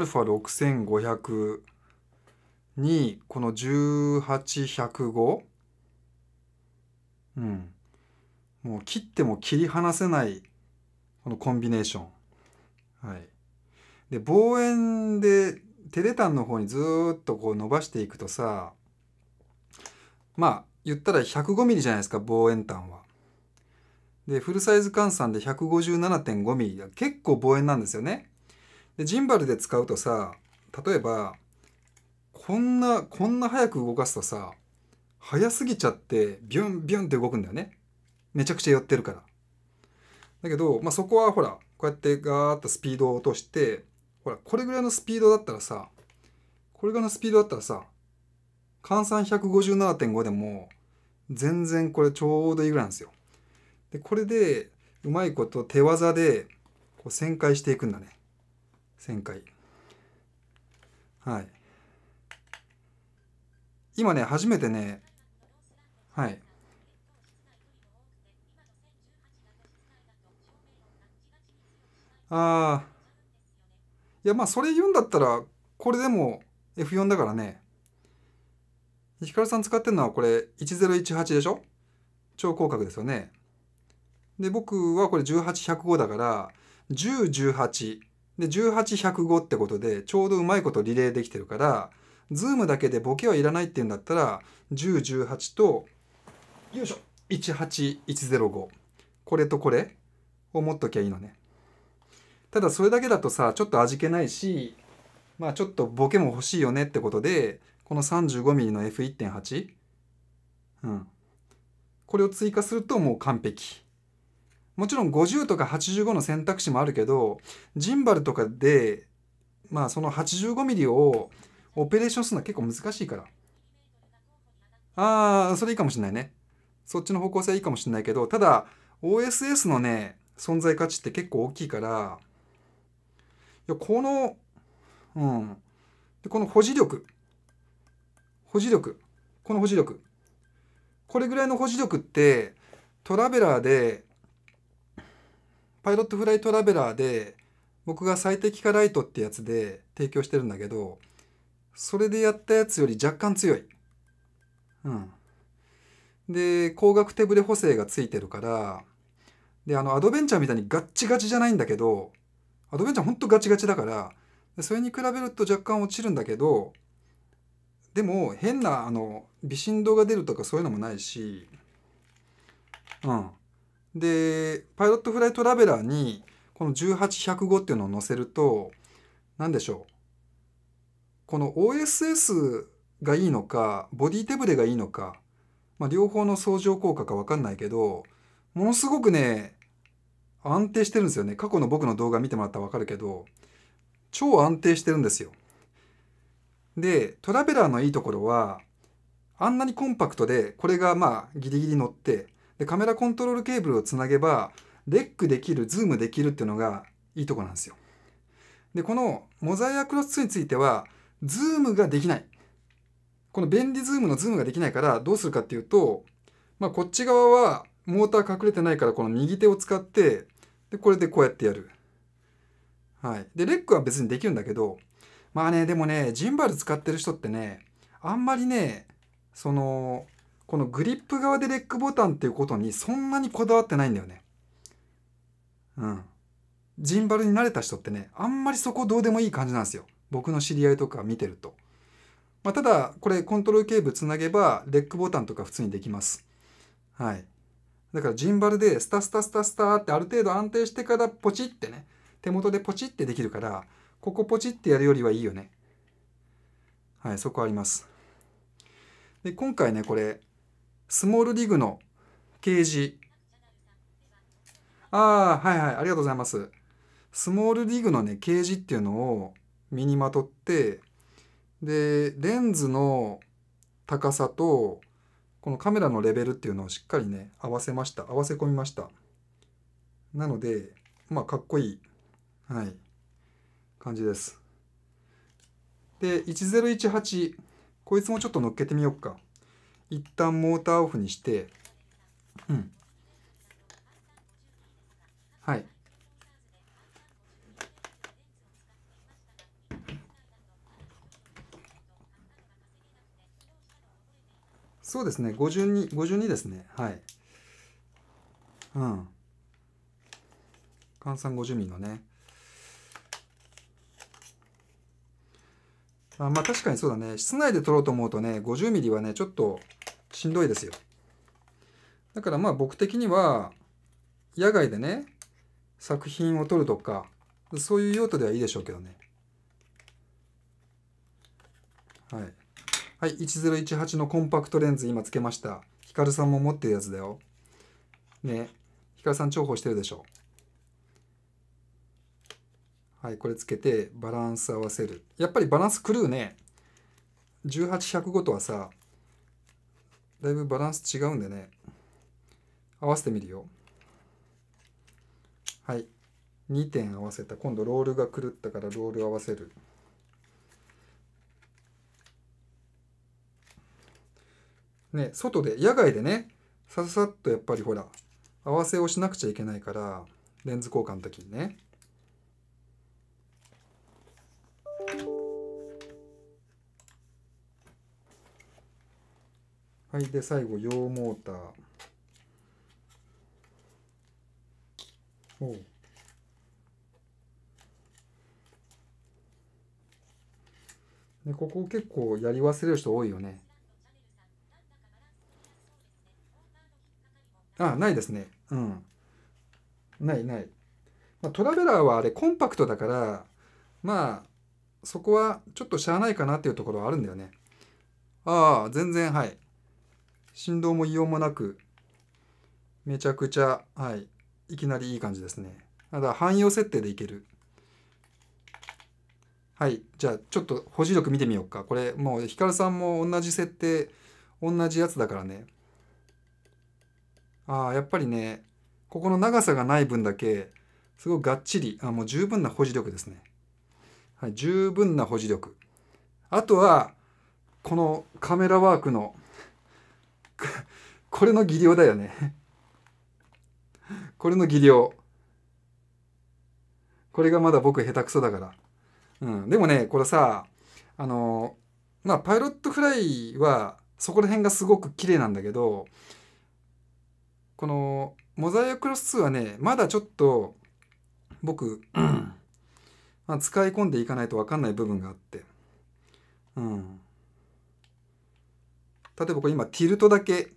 ァ6 5 0 0にこの18105うんもう切っても切り離せないこのコンビネーションはいで望遠でテレタンの方にずっとこう伸ばしていくとさまあ言ったら 105mm じゃないですか望遠端は。でフルサイズ換算で 157.5mm 結構望遠なんですよね。でジンバルで使うとさ例えばこんなこんな早く動かすとさ早すぎちゃってビュンビュンって動くんだよねめちゃくちゃ寄ってるからだけど、まあ、そこはほらこうやってガーッとスピードを落としてほらこれぐらいのスピードだったらさこれぐらいのスピードだったらさ換算157.5でも全然これちょうどいいぐらいなんですよでこれでうまいこと手技でこう旋回していくんだね前回はい今ね初めてねはいああいやまあそれ言うんだったらこれでも F4 だからねヒカルさん使ってるのはこれ1018でしょ超広角ですよねで僕はこれ18105だから1018で18105ってことでちょうどうまいことリレーできてるからズームだけでボケはいらないっていうんだったら1018とよいしょ18105これとこれを持っときゃいいのねただそれだけだとさちょっと味気ないしまあちょっとボケも欲しいよねってことでこの 35mm の F1.8 うんこれを追加するともう完璧もちろん50とか85の選択肢もあるけどジンバルとかでまあその 85mm をオペレーションするのは結構難しいからああそれいいかもしれないねそっちの方向性はいいかもしれないけどただ OSS のね存在価値って結構大きいからいやこのうんでこの保持力保持力この保持力これぐらいの保持力ってトラベラーでパイロットフライトラベラーで僕が最適化ライトってやつで提供してるんだけどそれでやったやつより若干強い。うん。で光学手ブレ補正がついてるからであのアドベンチャーみたいにガッチガチじゃないんだけどアドベンチャーほんとガチガチだからそれに比べると若干落ちるんだけどでも変なあの微振動が出るとかそういうのもないしうんでパイロットフライトラベラーにこの18105っていうのを載せると何でしょうこの OSS がいいのかボディ手ぶれがいいのか、まあ、両方の相乗効果か分かんないけどものすごくね安定してるんですよね過去の僕の動画見てもらったら分かるけど超安定してるんですよでトラベラーのいいところはあんなにコンパクトでこれがまあギリギリ乗ってでカメラコントロールケーブルをつなげばレックできるズームできるっていうのがいいとこなんですよでこのモザイアクロス2についてはズームができないこの便利ズームのズームができないからどうするかっていうと、まあ、こっち側はモーター隠れてないからこの右手を使ってでこれでこうやってやるはいでレックは別にできるんだけどまあねでもねジンバル使ってる人ってねあんまりねそのこのグリップ側でレックボタンっていうことにそんなにこだわってないんだよね。うん。ジンバルに慣れた人ってね、あんまりそこどうでもいい感じなんですよ。僕の知り合いとか見てると。まあ、ただ、これコントロールケーブルつなげば、レックボタンとか普通にできます。はい。だからジンバルでスタスタスタスタってある程度安定してからポチってね、手元でポチってできるから、ここポチってやるよりはいいよね。はい、そこあります。で、今回ね、これ、スモールリグのケージ。ああ、はいはい、ありがとうございます。スモールリグのね、ケージっていうのを身にまとって、で、レンズの高さと、このカメラのレベルっていうのをしっかりね、合わせました。合わせ込みました。なので、まあ、かっこいい、はい、感じです。で、1018、こいつもちょっと乗っけてみようか。一旦モーターオフにして、うん。はい。そうですね、52, 52ですね。はい。うん。換算50ミリのね。あまあ確かにそうだね。室内で撮ろうと思うとね、50ミリはね、ちょっとしんどいですよ。だからまあ僕的には、野外でね、作品を撮るとか、そういう用途ではいいでしょうけどね。はい。はい、1018のコンパクトレンズ今つけました。ヒカルさんも持ってるやつだよ。ね。ヒカルさん重宝してるでしょ。はい、これつけてバランス合わせる。やっぱりバランス狂うね。18105とはさ、だいぶバランス違うんでね合わせてみるよはい2点合わせた今度ロールが狂ったからロール合わせるね外で野外でねささっとやっぱりほら合わせをしなくちゃいけないからレンズ交換の時にねはい、で、最後、羊モーター。おう。で、ここ結構やり忘れる人多いよね。あ、ないですね。うん。ないない。まあ、トラベラーはあれコンパクトだから、まあ、そこはちょっとしゃあないかなっていうところはあるんだよね。ああ、全然はい。振動も異音もなく、めちゃくちゃ、はい、いきなりいい感じですね。ただ、汎用設定でいける。はい、じゃあ、ちょっと保持力見てみようか。これ、もう、ヒカルさんも同じ設定、同じやつだからね。ああ、やっぱりね、ここの長さがない分だけ、すごいがっちり、あもう十分な保持力ですね。はい、十分な保持力。あとは、このカメラワークのこれの技量だよね これの技量。これがまだ僕下手くそだから。うん。でもね、これさ、あの、まあ、パイロットフライは、そこら辺がすごく綺麗なんだけど、この、モザイアクロス2はね、まだちょっと、僕、まあ、使い込んでいかないと分かんない部分があって。うん。例えばこれ今、ティルトだけ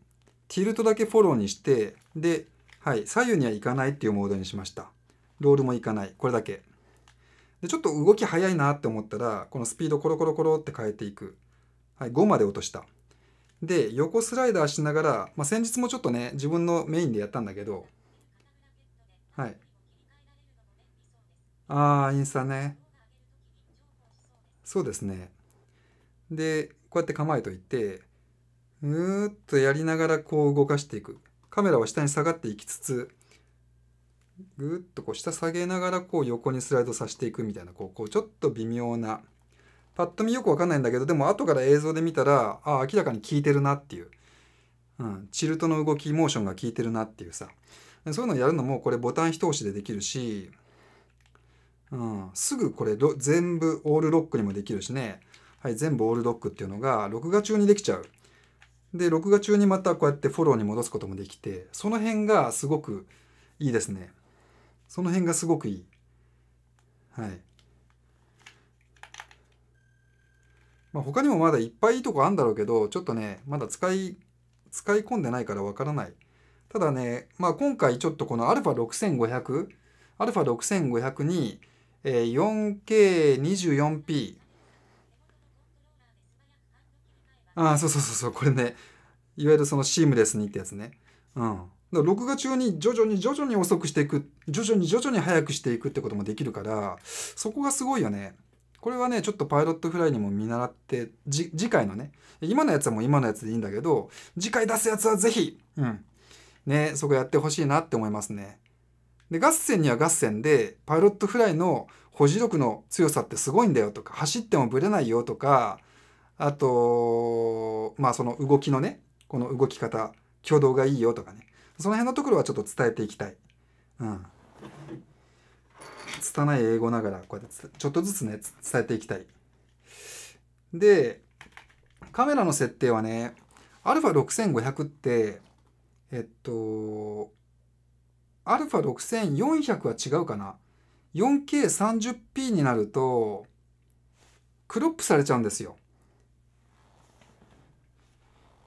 ティルトだけフォローにして、で、はい、左右にはいかないっていうモードにしました。ロールもいかない。これだけ。で、ちょっと動き速いなって思ったら、このスピードコロコロコロって変えていく。はい、5まで落とした。で、横スライダーしながら、まあ、先日もちょっとね、自分のメインでやったんだけど、はい。ああ、インスタね。そうですね。で、こうやって構えといて、ぐーっとやりながらこう動かしていくカメラは下に下がっていきつつぐっとこう下下げながらこう横にスライドさせていくみたいなこうちょっと微妙なパッと見よくわかんないんだけどでも後から映像で見たらああ明らかに効いてるなっていう、うん、チルトの動きモーションが効いてるなっていうさそういうのやるのもこれボタン一押しでできるし、うん、すぐこれ全部オールロックにもできるしね、はい、全部オールロックっていうのが録画中にできちゃうで、録画中にまたこうやってフォローに戻すこともできて、その辺がすごくいいですね。その辺がすごくいい。はい。まあ、他にもまだいっぱいいいとこあるんだろうけど、ちょっとね、まだ使い、使い込んでないからわからない。ただね、まあ今回ちょっとこの α6500、α6500 に 4K24p ああ、そうそうそうそう、これね、いわゆるそのシームレスにってやつね。うん。だから録画中に徐々に徐々に遅くしていく、徐々に徐々に速くしていくってこともできるから、そこがすごいよね。これはね、ちょっとパイロットフライにも見習って、次回のね、今のやつはもう今のやつでいいんだけど、次回出すやつはぜひ、うん。ね、そこやってほしいなって思いますね。で、合戦には合戦で、パイロットフライの保持力の強さってすごいんだよとか、走ってもブレないよとか、あと、まあその動きのね、この動き方、挙動がいいよとかね。その辺のところはちょっと伝えていきたい。うん。拙い英語ながら、こうやってちょっとずつね、伝えていきたい。で、カメラの設定はね、α6500 って、えっと、α6400 は違うかな。4K30p になると、クロップされちゃうんですよ。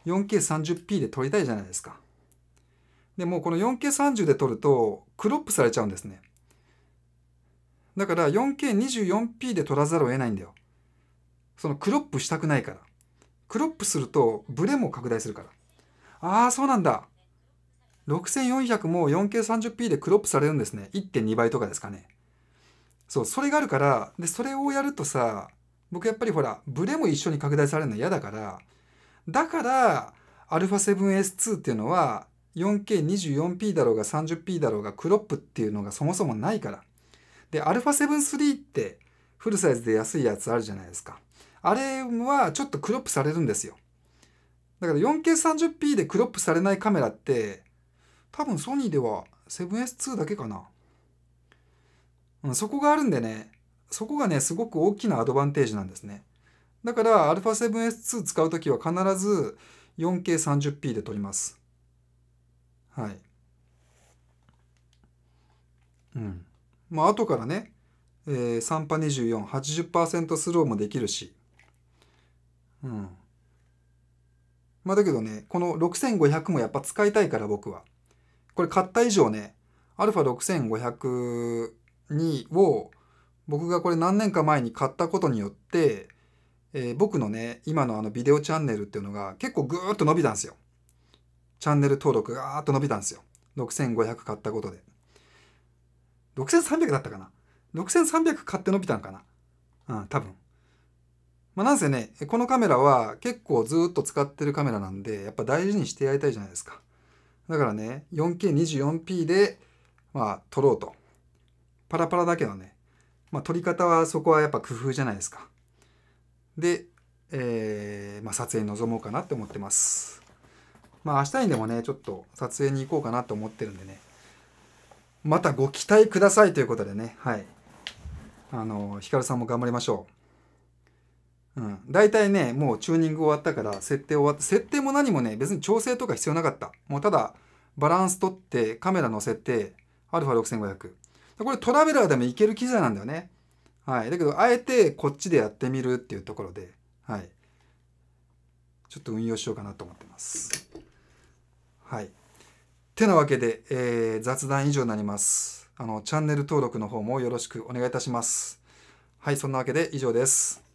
4K30p で撮りたいじゃないですか。でもこの 4K30 で撮るとクロップされちゃうんですね。だから 4K24p で撮らざるを得ないんだよ。そのクロップしたくないから。クロップするとブレも拡大するから。ああ、そうなんだ。6400も 4K30p でクロップされるんですね。1.2倍とかですかね。そう、それがあるから、で、それをやるとさ、僕やっぱりほら、ブレも一緒に拡大されるの嫌だから、だから α7S2 っていうのは 4K24p だろうが 30p だろうがクロップっていうのがそもそもないから。で、α7-3 ってフルサイズで安いやつあるじゃないですか。あれはちょっとクロップされるんですよ。だから 4K30p でクロップされないカメラって多分ソニーでは 7S2 だけかな。うん、そこがあるんでね、そこがね、すごく大きなアドバンテージなんですね。だから α7S2 使うときは必ず 4K30p で撮ります。はい。うん。まあ後からね、えー、3波24、80%スローもできるし。うん。まあだけどね、この6500もやっぱ使いたいから僕は。これ買った以上ね、α6500 にを僕がこれ何年か前に買ったことによって、えー、僕のね、今のあのビデオチャンネルっていうのが結構ぐーっと伸びたんですよ。チャンネル登録がーっと伸びたんですよ。6500買ったことで。6300だったかな。6300買って伸びたんかな。うん、多分。まあ、なんせね、このカメラは結構ずっと使ってるカメラなんで、やっぱ大事にしてやりたいじゃないですか。だからね、4K24p で、まあ、撮ろうと。パラパラだけどね、まあ、撮り方はそこはやっぱ工夫じゃないですか。で、えー、まあ、撮影に臨もうかなって思ってます。まあ明日にでもね、ちょっと撮影に行こうかなと思ってるんでね、またご期待くださいということでね、はい。あの、ヒカルさんも頑張りましょう。うん。大体ね、もうチューニング終わったから、設定終わって、設定も何もね、別に調整とか必要なかった。もうただ、バランス取って、カメラ乗せて、α6500。これトラベラーでもいける機材なんだよね。はい。だけど、あえてこっちでやってみるっていうところで、はい。ちょっと運用しようかなと思ってます。はい。てなわけで、えー、雑談以上になります。あの、チャンネル登録の方もよろしくお願いいたします。はい、そんなわけで以上です。